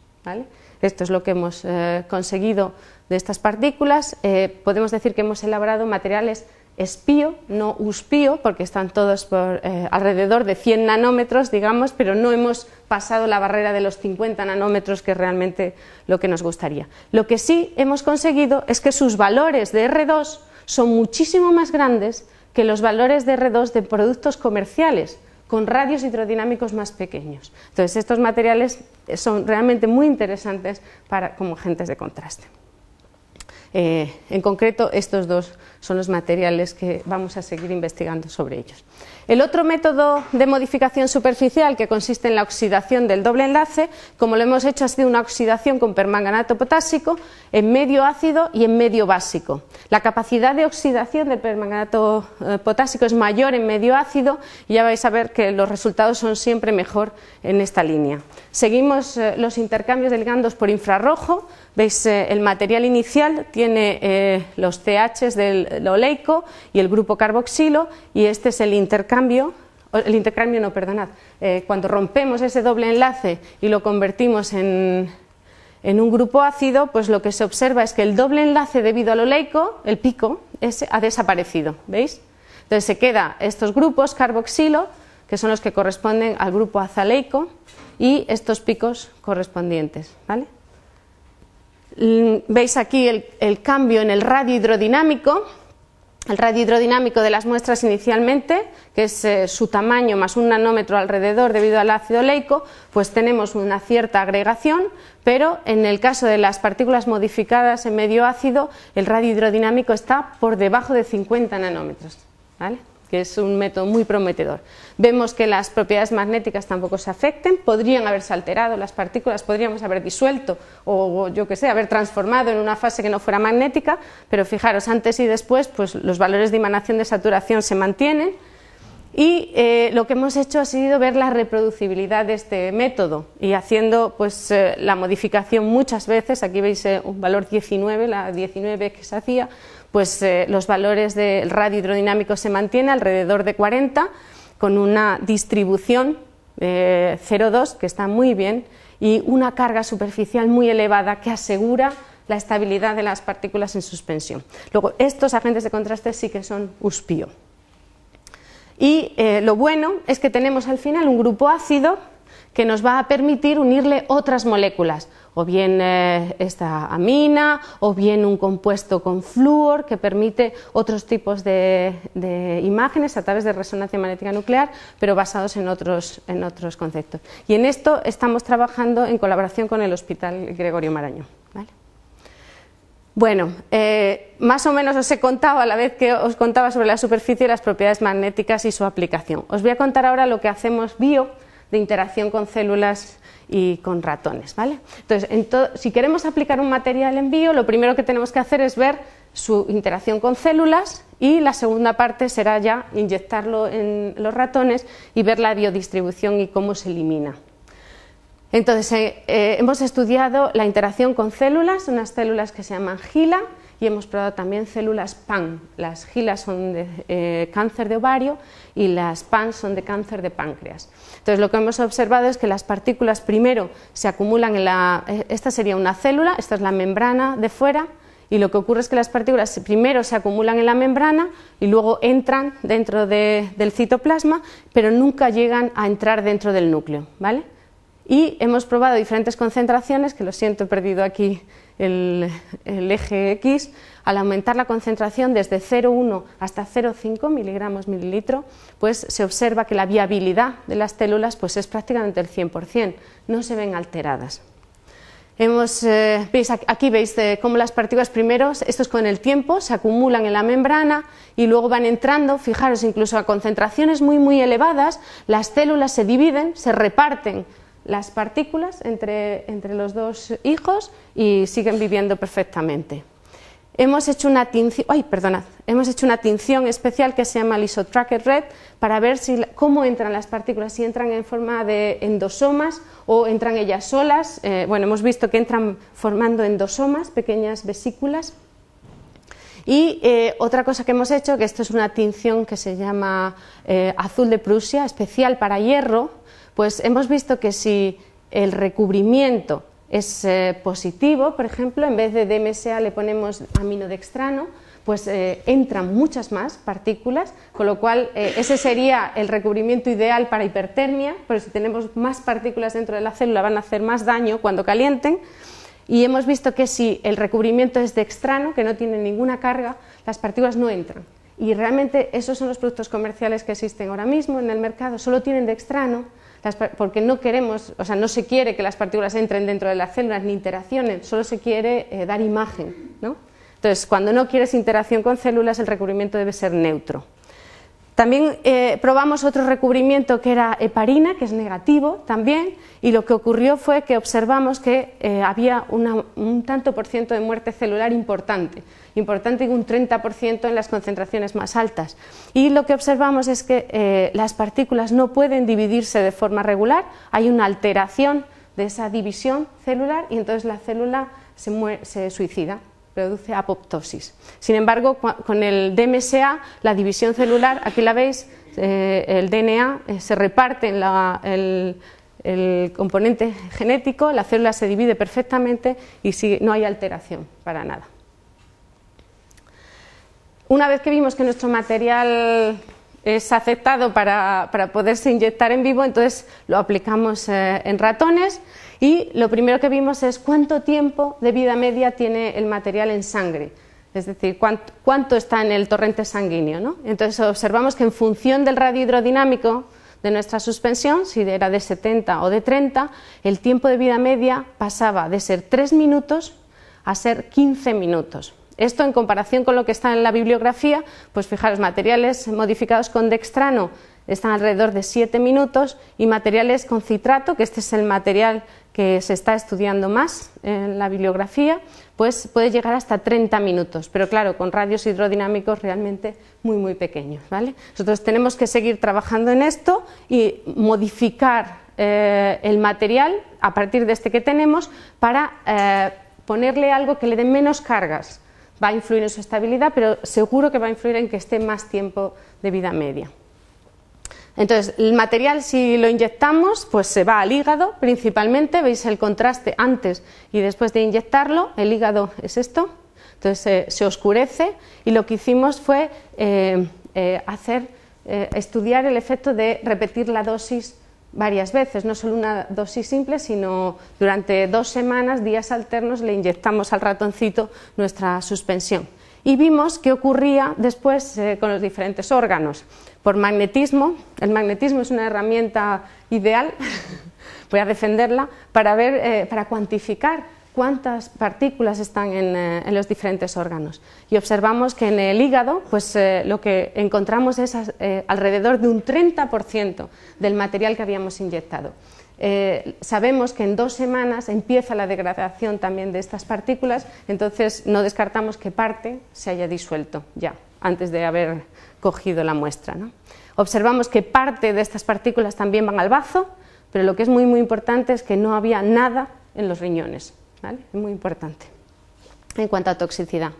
Esto es lo que hemos eh, conseguido de estas partículas. Eh, podemos decir que hemos elaborado materiales espío, no uspío, porque están todos eh, alrededor de 100 nanómetros, digamos, pero no hemos pasado la barrera de los 50 nanómetros, que es realmente lo que nos gustaría. Lo que sí hemos conseguido es que sus valores de R2 son muchísimo más grandes que los valores de R2 de productos comerciales con radios hidrodinámicos más pequeños. Entonces, estos materiales eh, son realmente muy interesantes para, como agentes de contraste. Eh, en concreto, estos dos son los materiales que vamos a seguir investigando sobre ellos. El otro método de modificación superficial, que consiste en la oxidación del doble enlace, como lo hemos hecho, ha sido una oxidación con permanganato potásico en medio ácido y en medio básico. La capacidad de oxidación del permanganato eh, potásico es mayor en medio ácido y ya vais a ver que los resultados son siempre mejor en esta línea. Seguimos eh, los intercambios del ligandos por infrarrojo. Veis, eh, el material inicial tiene eh, los CHs del oleico y el grupo carboxilo y este es el intercambio, el intercambio no, perdonad, cuando rompemos ese doble enlace y lo convertimos en, en un grupo ácido, pues lo que se observa es que el doble enlace debido al oleico, el pico, ha desaparecido, ¿veis? Entonces se queda estos grupos carboxilo, que son los que corresponden al grupo azaleico, y estos picos correspondientes. ¿vale? Veis aquí el, cambio en el radio hidrodinámico, el radio hidrodinámico de las muestras inicialmente, que es eh, su tamaño más un nanómetro alrededor debido al ácido leico, pues tenemos una cierta agregación, pero en el caso de las partículas modificadas en medio ácido, el radio hidrodinámico está por debajo de 50 nanómetros. ¿vale? que es un método muy prometedor. Vemos que las propiedades magnéticas tampoco se afecten, podrían haberse alterado las partículas, podríamos haber disuelto o yo que sé, haber transformado en una fase que no fuera magnética, pero fijaros, antes y después, pues los valores de emanación de saturación se mantienen. Y eh, lo que hemos hecho ha sido ver la reproducibilidad de este método y haciendo pues, eh, la modificación muchas veces, aquí veis eh, un valor 19, la 19 que se hacía, pues eh, los valores del radio hidrodinámico se mantiene alrededor de 40, con una distribución 0,2 eh, que está muy bien y una carga superficial muy elevada que asegura la estabilidad de las partículas en suspensión. Luego, estos agentes de contraste sí que son USPIO. Y eh, lo bueno es que tenemos al final un grupo ácido que nos va a permitir unirle otras moléculas o bien eh, esta amina, o bien un compuesto con flúor que permite otros tipos de, imágenes a través de resonancia magnética nuclear, pero basados en otros, conceptos. Y en esto estamos trabajando en colaboración con el Hospital Gregorio Marañón. Bueno, eh, más o menos os he contado a la vez que os contaba sobre la superficie, las propiedades magnéticas y su aplicación. Os voy a contar ahora lo que hacemos bio de interacción con células y con ratones. ¿vale? Entonces, si queremos aplicar un material en bio, lo primero que tenemos que hacer es ver su interacción con células y la segunda parte será ya inyectarlo en los ratones y ver la biodistribución y cómo se elimina. Entonces, eh, eh, hemos estudiado la interacción con células, unas células que se llaman GILA, y hemos probado también células PAN. Las gilas son de eh, cáncer de ovario y las PAN son de cáncer de páncreas. Entonces lo que hemos observado es que las partículas primero se acumulan en la... Eh, esta sería una célula, esta es la membrana de fuera y lo que ocurre es que las partículas primero se acumulan en la membrana y luego entran dentro del citoplasma, pero nunca llegan a entrar dentro del núcleo, ¿vale? Y hemos probado diferentes concentraciones, que lo siento, he perdido aquí el, eje X, al aumentar la concentración desde 0,1 hasta 0,5 miligramos mililitro, pues se observa que la viabilidad de las células pues es prácticamente el 100%, no se ven alteradas. Eh, aquí veis eh, cómo las partículas primero, estos con el tiempo, se acumulan en la membrana y luego van entrando, fijaros, incluso a concentraciones muy, muy elevadas, las células se dividen, se reparten las partículas entre, los dos hijos y siguen viviendo perfectamente. Hemos hecho, una tinción, ay, perdonad, hemos hecho una tinción, especial que se llama Lisotracker Red para ver cómo entran las partículas, si entran en forma de endosomas o entran ellas solas. Eh, bueno, hemos visto que entran formando endosomas, pequeñas vesículas. Y eh, otra cosa que hemos hecho, que esto es una tinción que se llama eh, azul de Prusia, especial para hierro, pues hemos visto que si el recubrimiento es eh, positivo, por ejemplo, en vez de DMSA le ponemos amino extrano, pues eh, entran muchas más partículas, con lo cual eh, ese sería el recubrimiento ideal para hipertermia, pero si tenemos más partículas dentro de la célula van a hacer más daño cuando calienten. Y hemos visto que si el recubrimiento es dextrano, que no tiene ninguna carga, las partículas no entran. Y realmente esos son los productos comerciales que existen ahora mismo en el mercado, solo tienen dextrano, porque no queremos, o sea, no se quiere que las partículas entren dentro de las células ni interaccionen, solo se quiere eh, dar imagen, ¿no? Entonces, cuando no quieres interacción con células, el recubrimiento debe ser neutro. También eh, probamos otro recubrimiento que era heparina, que es negativo también, y lo que ocurrió fue que observamos que eh, había un tanto por ciento de muerte celular importante, importante un 30% en las concentraciones más altas. Y lo que observamos es que eh, las partículas no pueden dividirse de forma regular, hay una alteración de esa división celular y entonces la célula se suicida produce apoptosis. Sin embargo, con el DMSA, la división celular, aquí la veis, eh, el DNA eh, se reparte en el, componente genético, la célula se divide perfectamente y no hay alteración para nada. Una vez que vimos que nuestro material es aceptado para, poderse inyectar en vivo, entonces lo aplicamos eh, en ratones y lo primero que vimos es cuánto tiempo de vida media tiene el material en sangre, es decir, cuánto, está en el torrente sanguíneo. Entonces observamos que en función del radio hidrodinámico de nuestra suspensión, si era de 70 o de 30, el tiempo de vida media pasaba de ser 3 minutos a ser 15 minutos. Esto en comparación con lo que está en la bibliografía, pues fijaros, materiales modificados con dextrano están alrededor de 7 minutos, y materiales con citrato, que este es el material que se está estudiando más en la bibliografía, pues puede llegar hasta 30 minutos, pero claro, con radios hidrodinámicos realmente muy, muy pequeños. ¿vale? Nosotros tenemos que seguir trabajando en esto y modificar eh, el material a partir de este que tenemos para eh, ponerle algo que le dé menos cargas. Va a influir en su estabilidad, pero seguro que va a influir en que esté más tiempo de vida media. Entonces, el material si lo inyectamos, pues se va al hígado principalmente, veis el contraste antes y después de inyectarlo, el hígado es esto, entonces eh, se oscurece y lo que hicimos fue eh, eh, hacer, estudiar el efecto de repetir la dosis varias veces, no solo una dosis simple, sino durante dos semanas, días alternos, le inyectamos al ratoncito nuestra suspensión. Y vimos qué ocurría después con los diferentes órganos por magnetismo. El magnetismo es una herramienta ideal, voy a defenderla, para, ver, eh, para cuantificar cuántas partículas están eh, en, los diferentes órganos. Y observamos que en el hígado, pues eh, lo que encontramos es alrededor de un 30% del material que habíamos inyectado. sabemos que en dos semanas empieza la degradación también de estas partículas, entonces no descartamos que parte se haya disuelto ya antes de haber cogido la muestra. Observamos que parte de estas partículas también van al bazo, pero lo que es muy, muy importante es que no había nada en los riñones. Es muy importante en cuanto a toxicidad.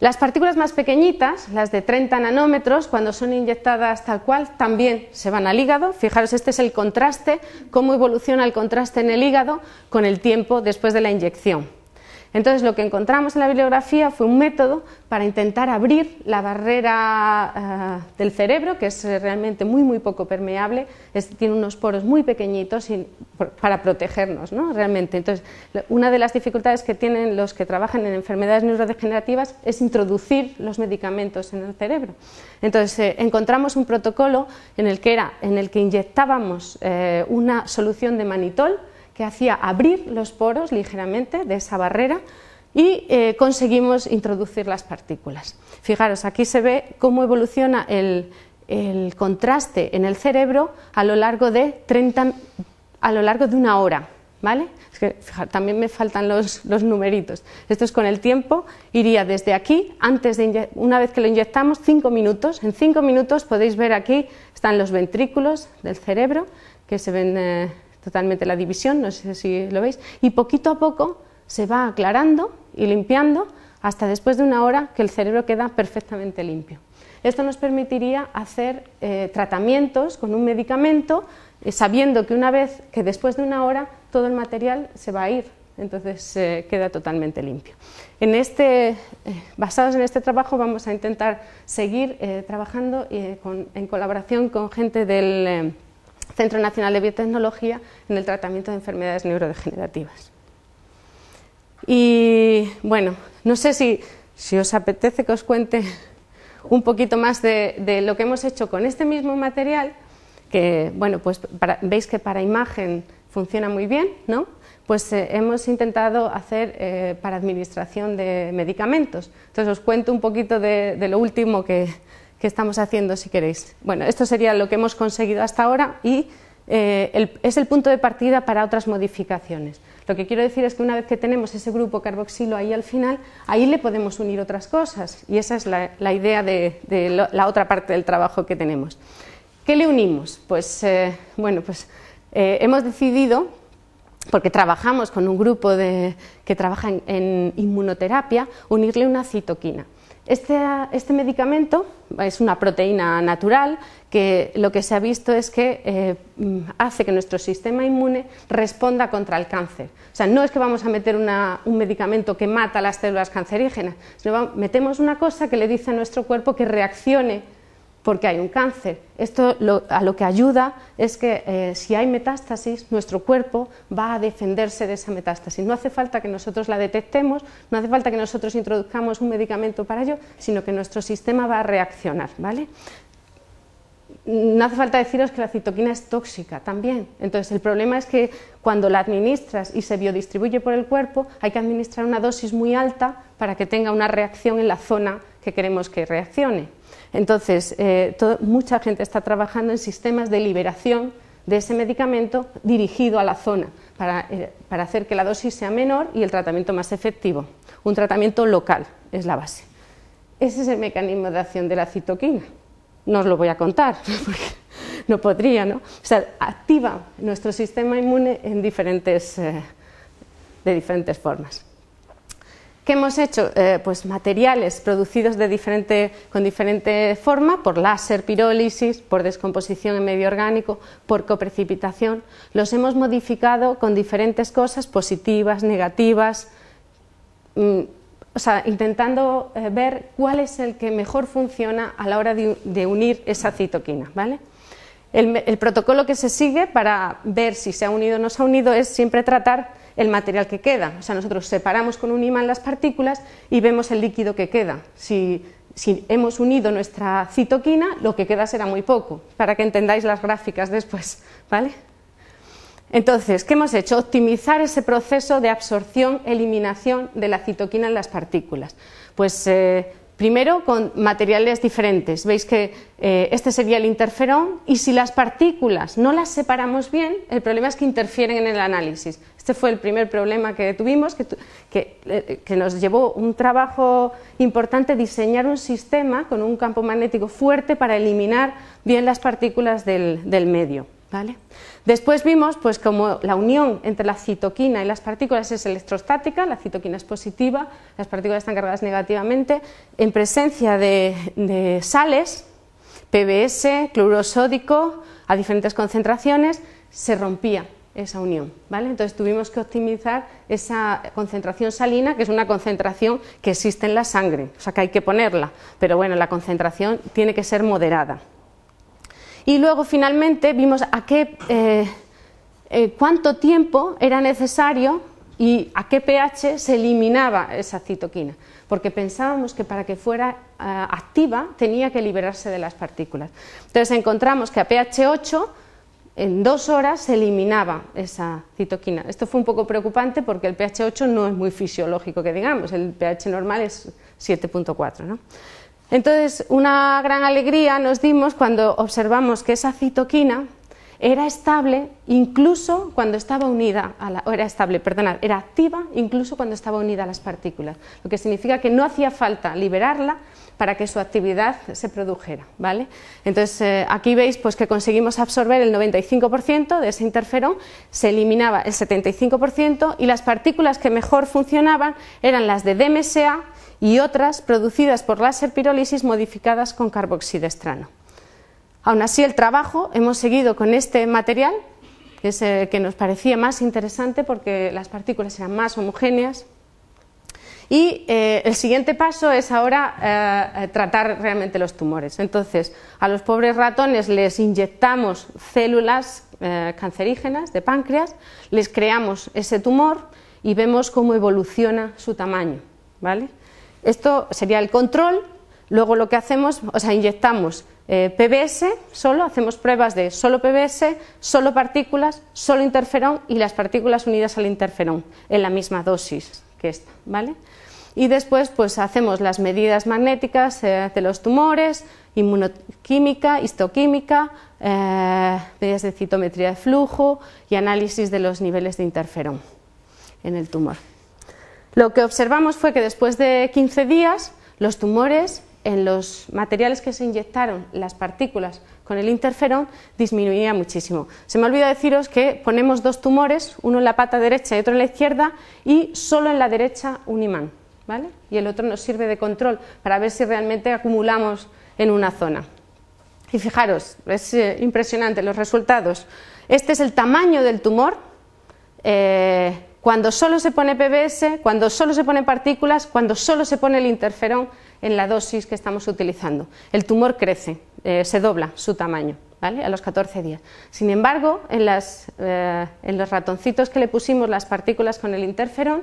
Las partículas más pequeñitas, las de 30 nanómetros, cuando son inyectadas tal cual, también se van al hígado. Fijaros, este es el contraste, cómo evoluciona el contraste en el hígado con el tiempo después de la inyección. Entonces, lo que encontramos en la bibliografía fue un método para intentar abrir la barrera eh, del cerebro, que es eh, realmente muy, muy poco permeable, tiene unos poros muy pequeñitos para protegernos, ¿no? Realmente. Entonces, una de las dificultades que tienen los que trabajan en enfermedades neurodegenerativas es introducir los medicamentos en el cerebro. Entonces, eh, encontramos un protocolo en el que, era, en el que inyectábamos una solución de manitol, que hacía abrir los poros ligeramente de esa barrera y eh, conseguimos introducir las partículas. Fijaros, aquí se ve cómo evoluciona el, contraste en el cerebro a lo largo de, 30, a lo largo de una hora. ¿Vale? también me faltan los, numeritos. Esto es con el tiempo, iría desde aquí, antes de una vez que lo inyectamos, cinco minutos. En cinco minutos podéis ver aquí, están los ventrículos del cerebro, que se ven eh, totalmente la división, no sé si lo veis, y poquito a poco se va aclarando y limpiando hasta después de una hora que el cerebro queda perfectamente limpio. Esto nos permitiría hacer eh, tratamientos con un medicamento eh, sabiendo que una vez que después de una hora todo el material se va a ir, entonces eh, queda totalmente limpio. En este, basados en este trabajo vamos a intentar seguir trabajando en colaboración con gente del Centro Nacional de Biotecnología en el tratamiento de enfermedades neurodegenerativas. Y bueno, no sé si, os apetece que os cuente un poquito más de, lo que hemos hecho con este mismo material, que bueno, pues veis que para imagen funciona muy bien, ¿no? Pues eh, hemos intentado hacer eh, para administración de medicamentos. Entonces os cuento un poquito de lo último que, que estamos haciendo, si queréis. Bueno, esto sería lo que hemos conseguido hasta ahora y eh, es el punto de partida para otras modificaciones. Lo que quiero decir es que una vez que tenemos ese grupo carboxilo ahí al final, ahí le podemos unir otras cosas y esa es la, idea de, la otra parte del trabajo que tenemos. ¿Qué le unimos? Pues eh, bueno, pues eh, hemos decidido, porque trabajamos con un grupo de, que trabaja en inmunoterapia, unirle una citoquina. Este, este, medicamento es una proteína natural que lo que se ha visto es que eh, hace que nuestro sistema inmune responda contra el cáncer. O sea, no es que vamos a meter un medicamento que mata las células cancerígenas, sino metemos una cosa que le dice a nuestro cuerpo que reaccione porque hay un cáncer. Esto a lo que ayuda es que eh, si hay metástasis, nuestro cuerpo va a defenderse de esa metástasis. No hace falta que nosotros la detectemos, no hace falta que nosotros introduzcamos un medicamento para ello, sino que nuestro sistema va a reaccionar, ¿vale? No hace falta deciros que la citoquina es tóxica también. Entonces, el problema es que cuando la administras y se biodistribuye por el cuerpo, hay que administrar una dosis muy alta para que tenga una reacción en la zona que queremos que reaccione. Entonces, eh, mucha gente está trabajando en sistemas de liberación de ese medicamento dirigido a la zona eh, para, hacer que la dosis sea menor y el tratamiento más efectivo. Un tratamiento local es la base. Ese es el mecanismo de acción de la citoquina. No os lo voy a contar, porque no podría, ¿no? O sea, activa nuestro sistema inmune en diferentes, eh, de diferentes formas. ¿Qué hemos hecho? Eh, pues materiales producidos con diferente forma, por láser, pirólisis, por descomposición en medio orgánico, por coprecipitación. Los hemos modificado con diferentes cosas, positivas, negativas, mm, intentando eh, ver cuál es el que mejor funciona a la hora de, unir esa citoquina, el, protocolo que se sigue para ver si se ha unido o no se ha unido es siempre tratar el material que queda. O sea, nosotros separamos con un imán las partículas y vemos el líquido que queda. Si, hemos unido nuestra citoquina, lo que queda será muy poco, para que entendáis las gráficas después, ¿vale? Entonces, ¿qué hemos hecho? Optimizar ese proceso de absorción, eliminación de la citoquina en las partículas. Pues eh, Primero con materiales diferentes. Veis que eh, este sería el interferón y si las partículas no las separamos bien, el problema es que interfieren en el análisis. Este fue el primer problema que tuvimos, que, eh, nos llevó un trabajo importante diseñar un sistema con un campo magnético fuerte para eliminar bien las partículas del medio. Después vimos pues, como la unión entre la citoquina y las partículas es electrostática, la citoquina es positiva, las partículas están cargadas negativamente, en presencia de, sales, PBS, clorosódico, a diferentes concentraciones, se rompía esa unión. ¿vale? Entonces tuvimos que optimizar esa concentración salina, que es una concentración que existe en la sangre, o sea que hay que ponerla, pero bueno, la concentración tiene que ser moderada. Y luego finalmente vimos a qué, eh, eh, cuánto tiempo era necesario y a qué pH se eliminaba esa citoquina, porque pensábamos que para que fuera eh, activa tenía que liberarse de las partículas. Entonces encontramos que a pH 8 en dos horas se eliminaba esa citoquina. Esto fue un poco preocupante porque el pH 8 no es muy fisiológico, que digamos, el pH normal es 7.4. Entonces, una gran alegría nos dimos cuando observamos que esa citoquina era estable incluso cuando estaba unida a la, era estable, era activa incluso cuando estaba unida a las partículas, lo que significa que no hacía falta liberarla para que su actividad se produjera, ¿vale? Entonces, eh, aquí veis pues que conseguimos absorber el 95% de ese interferón, se eliminaba el 75% y las partículas que mejor funcionaban eran las de DMSA y otras producidas por láser pirólisis modificadas con carboxidestrano. Aún así, el trabajo hemos seguido con este material, que eh, que nos parecía más interesante porque las partículas eran más homogéneas. Y eh, el siguiente paso es ahora eh, tratar realmente los tumores. Entonces, a los pobres ratones les inyectamos células cancerígenas de páncreas, les creamos ese tumor y vemos cómo evoluciona su tamaño. ¿vale? Esto sería el control. Luego lo que hacemos, o sea, inyectamos eh, PBS solo, hacemos pruebas de solo PBS, solo partículas, solo interferón y las partículas unidas al interferón en la misma dosis que esta, ¿vale? Y después pues hacemos las medidas magnéticas eh, de los tumores, inmunoquímica, histoquímica, eh, medidas de citometría de flujo y análisis de los niveles de interferón en el tumor. Lo que observamos fue que después de 15 días los tumores en los materiales que se inyectaron, las partículas con el interferón, disminuían muchísimo. Se me olvidó deciros que ponemos dos tumores, uno en la pata derecha y otro en la izquierda, y solo en la derecha un imán, ¿vale? Y el otro nos sirve de control para ver si realmente acumulamos en una zona. Y fijaros, es eh, impresionante los resultados. Este es el tamaño del tumor. Eh, cuando solo se pone PBS, cuando solo se pone partículas, cuando solo se pone el interferón en la dosis que estamos utilizando. El tumor crece, eh, se dobla su tamaño. ¿Vale? a los 14 días. Sin embargo, eh, en, los ratoncitos que le pusimos las partículas con el interferón,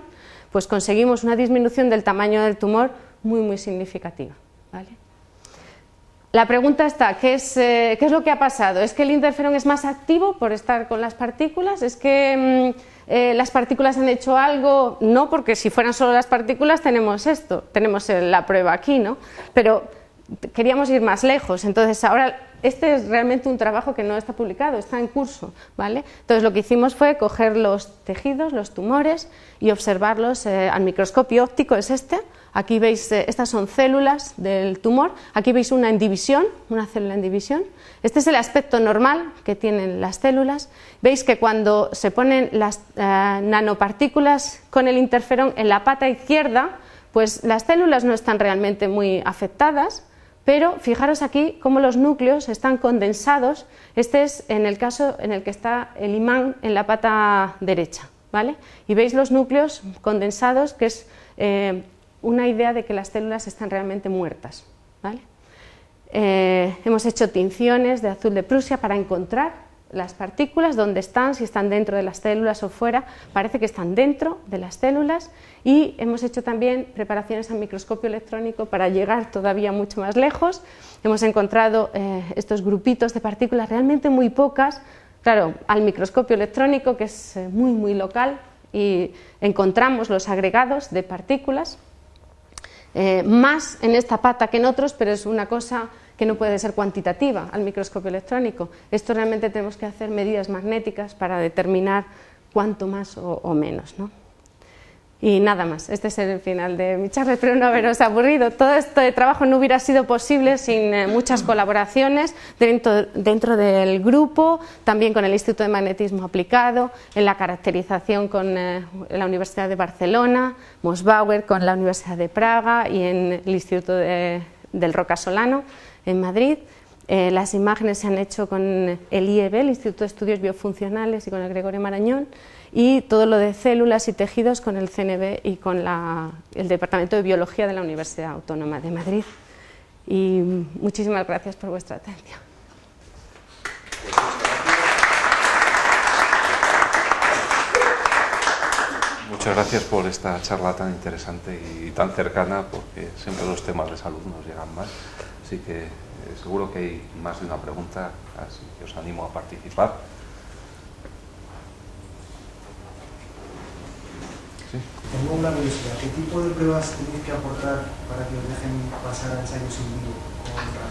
pues conseguimos una disminución del tamaño del tumor muy, muy significativa. La pregunta está, eh, ¿qué es, lo que ha pasado? ¿Es que el interferón es más activo por estar con las partículas? ¿Es que... Mm, eh, las partículas han hecho algo, no, porque si fueran solo las partículas tenemos esto, tenemos la prueba aquí, ¿no? Pero queríamos ir más lejos, entonces ahora este es realmente un trabajo que no está publicado, está en curso, ¿vale? Entonces lo que hicimos fue coger los tejidos, los tumores y observarlos eh, al microscopio óptico, es este, Aquí veis, eh, estas son células del tumor, aquí veis una en división, una célula en división. Este es el aspecto normal que tienen las células. Veis que cuando se ponen las eh, nanopartículas con el interferón en la pata izquierda, pues las células no están realmente muy afectadas, pero fijaros aquí cómo los núcleos están condensados. Este es en el caso en el que está el imán en la pata derecha, ¿vale? Y veis los núcleos condensados, que es eh, una idea de que las células están realmente muertas. ¿vale? Eh, hemos hecho tinciones de azul de Prusia para encontrar las partículas, dónde están, si están dentro de las células o fuera, parece que están dentro de las células y hemos hecho también preparaciones al microscopio electrónico para llegar todavía mucho más lejos. Hemos encontrado eh, estos grupitos de partículas realmente muy pocas, claro, al microscopio electrónico que es eh, muy muy local y encontramos los agregados de partículas eh, más en esta pata que en otros, pero es una cosa que no puede ser cuantitativa al microscopio electrónico. Esto realmente tenemos que hacer medidas magnéticas para determinar cuánto más o, menos. ¿no? Y nada más, este es el final de mi charla, espero no haberos aburrido. Todo este trabajo no hubiera sido posible sin eh, muchas colaboraciones dentro, del grupo, también con el Instituto de Magnetismo Aplicado, en la caracterización con eh, la Universidad de Barcelona, Mosbauer con la Universidad de Praga y en el Instituto del Roca Solano en Madrid. Eh, las imágenes se han hecho con el IEB, el Instituto de Estudios Biofuncionales, y con el Gregorio Marañón, y todo lo de células y tejidos con el CNB y con el Departamento de Biología de la Universidad Autónoma de Madrid. Y muchísimas gracias por vuestra atención. Muchas gracias por esta charla tan interesante y tan cercana, porque siempre los temas de salud nos llegan más. Así que seguro que hay más de una pregunta, así que os animo a participar. ¿Qué tipo de pruebas tenéis que aportar para que os dejen pasar a ensayos vivo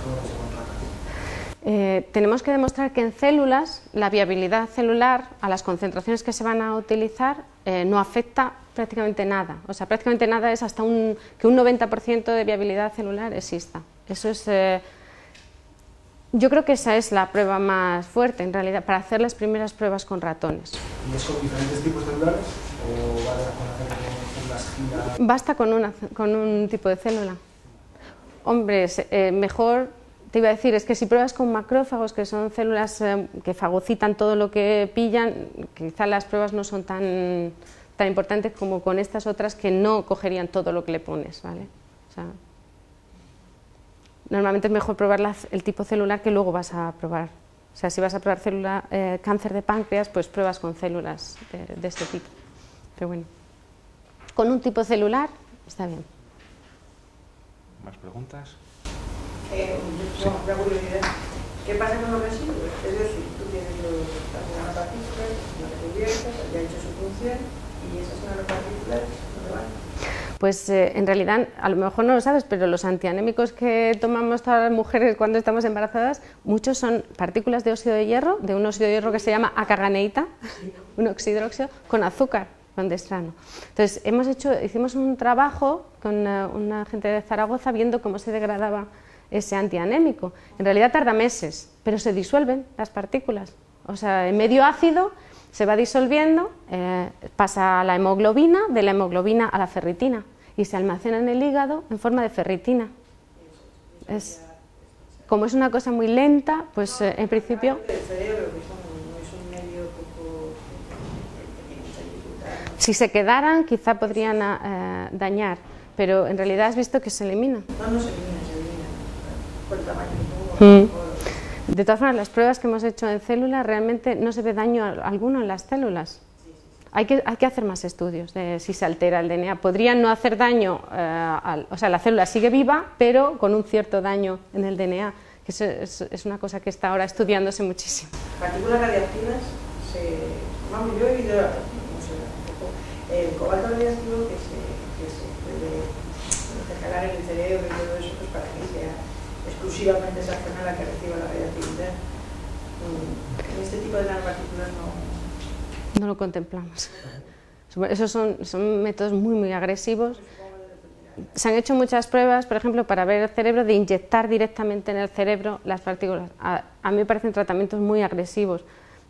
con o eh, tenemos que demostrar que en células la viabilidad celular a las concentraciones que se van a utilizar eh, no afecta prácticamente nada. O sea, prácticamente nada es hasta un, que un 90% de viabilidad celular exista. Eso es eh, yo creo que esa es la prueba más fuerte, en realidad, para hacer las primeras pruebas con ratones. ¿Y es con diferentes tipos celulares o basta con hacer células Basta con, una, con un tipo de célula. Hombre, eh, mejor, te iba a decir, es que si pruebas con macrófagos, que son células eh, que fagocitan todo lo que pillan, quizá las pruebas no son tan, tan importantes como con estas otras que no cogerían todo lo que le pones, ¿vale? normalmente es mejor probar la, el tipo celular que luego vas a probar. O sea, si vas a probar célula, eh, cáncer de páncreas, pues pruebas con células de, de este tipo. Pero bueno, con un tipo celular está bien. ¿Más preguntas? Eh, ¿Qué pasa con los residuos? Es decir, tú tienes los, una los una recubierta, ya ha hecho su función, y esas nanopartículas, ¿dónde van? Pues eh, en realidad, a lo mejor no lo sabes, pero los antianémicos que tomamos todas las mujeres cuando estamos embarazadas, muchos son partículas de óxido de hierro, de un óxido de hierro que se llama acaganeita, un oxidróxido, con azúcar con destrano. Entonces, hemos hecho, hicimos un trabajo con eh, una gente de Zaragoza viendo cómo se degradaba ese antianémico. En realidad tarda meses, pero se disuelven las partículas. O sea, en medio ácido se va disolviendo, eh, pasa a la hemoglobina, de la hemoglobina a la ferritina y se almacena en el hígado en forma de ferritina. Es, como es una cosa muy lenta, pues eh, en principio... Si se quedaran, quizá podrían eh, dañar, pero en realidad has visto que se elimina. No, no se elimina, se Por el tamaño. De todas formas, las pruebas que hemos hecho en células realmente no se ve daño alguno en las células. Hay que, hay que, hacer más estudios de si se altera el DNA. Podrían no hacer daño, eh, al, o sea, la célula sigue viva, pero con un cierto daño en el DNA. que es, es una cosa que está ahora estudiándose muchísimo. Partículas radiactivas, se, vamos, yo he oído el cobalto radiactivo que se, que se puede intercalar en el cerebro y todo eso, pues para que sea exclusivamente esa zona la que reciba la radiación no...? lo contemplamos. Esos son, métodos muy, muy agresivos. Se han hecho muchas pruebas, por ejemplo, para ver el cerebro, de inyectar directamente en el cerebro las partículas. A, mí me parecen tratamientos muy agresivos.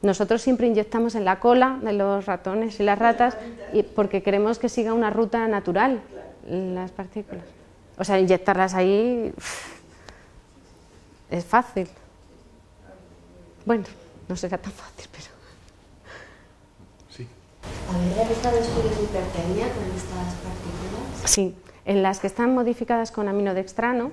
Nosotros siempre inyectamos en la cola de los ratones y las ratas y porque queremos que siga una ruta natural las partículas. O sea, inyectarlas ahí es fácil. Bueno. No será tan fácil, pero... Sí. ¿Habéis realizado estudios de hipertermia con estas partículas? Sí, en las que están modificadas con amino aminodextrano,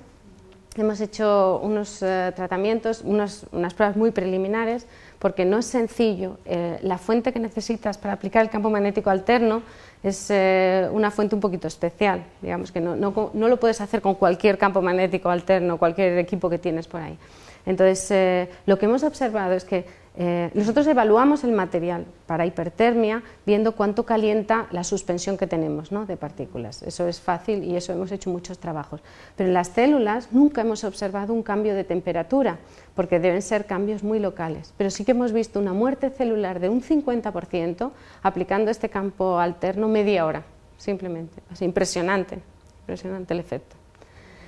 hemos hecho unos eh, tratamientos, unas pruebas muy preliminares, porque no es sencillo. Eh, la fuente que necesitas para aplicar el campo magnético alterno es eh, una fuente un poquito especial, digamos que no, no, lo puedes hacer con cualquier campo magnético alterno, cualquier equipo que tienes por ahí. Entonces, lo que hemos observado es que eh, nosotros evaluamos el material para hipertermia viendo cuánto calienta la suspensión que tenemos ¿no? de partículas. Eso es fácil y eso hemos hecho muchos trabajos. Pero en las células nunca hemos observado un cambio de temperatura porque deben ser cambios muy locales. Pero sí que hemos visto una muerte celular de un 50% aplicando este campo alterno media hora, simplemente. impresionante, impresionante el efecto.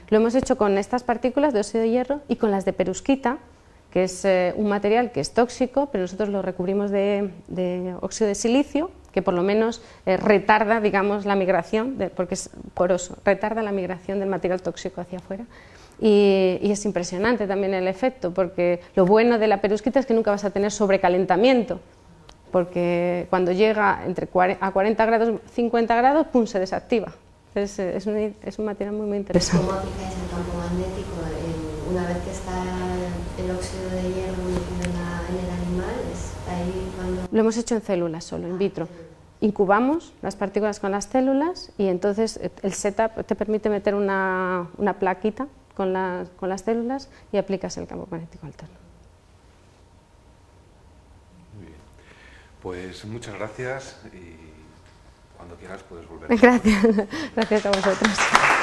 Lo hemos hecho con estas partículas de óxido de hierro y con las de perusquita que es eh, un material que es tóxico, pero nosotros lo recubrimos de, óxido de silicio, que por lo menos eh, retarda, digamos, la migración, porque es poroso, retarda la migración del material tóxico hacia afuera. Y, es impresionante también el efecto, porque lo bueno de la perusquita es que nunca vas a tener sobrecalentamiento, porque cuando llega entre a 40 grados, 50 grados, ¡pum!, se desactiva. es un, material muy, muy interesante. ¿Cómo aplicáis el campo magnético eh, una vez que está el óxido de hierro en, el animal, es ahí cuando... Lo hemos hecho en células solo, in vitro. Incubamos las partículas con las células y entonces el setup te permite meter una, plaquita con, con las células y aplicas el campo magnético alterno. Muy bien. Pues muchas gracias y cuando quieras puedes volver. Gracias, gracias a vosotros.